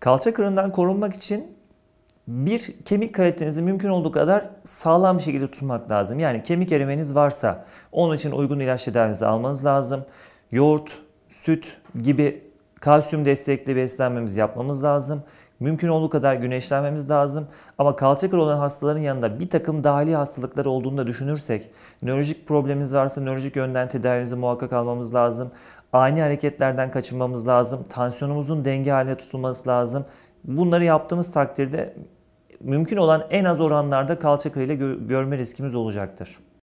Kalça kırından korunmak için bir kemik kalitenizi mümkün olduğu kadar sağlam bir şekilde tutmak lazım. Yani kemik erimeniz varsa onun için uygun ilaç tedavinizi almanız lazım. Yoğurt, süt gibi Kalsiyum destekli beslenmemiz yapmamız lazım. Mümkün olduğu kadar güneşlenmemiz lazım. Ama kalça kırı olan hastaların yanında bir takım dahili hastalıkları olduğunu da düşünürsek, nörolojik problemimiz varsa nörolojik yönden tedavimizi muhakkak almamız lazım. Ani hareketlerden kaçınmamız lazım. Tansiyonumuzun denge haline tutulması lazım. Bunları yaptığımız takdirde mümkün olan en az oranlarda kalça kırıyla görme riskimiz olacaktır.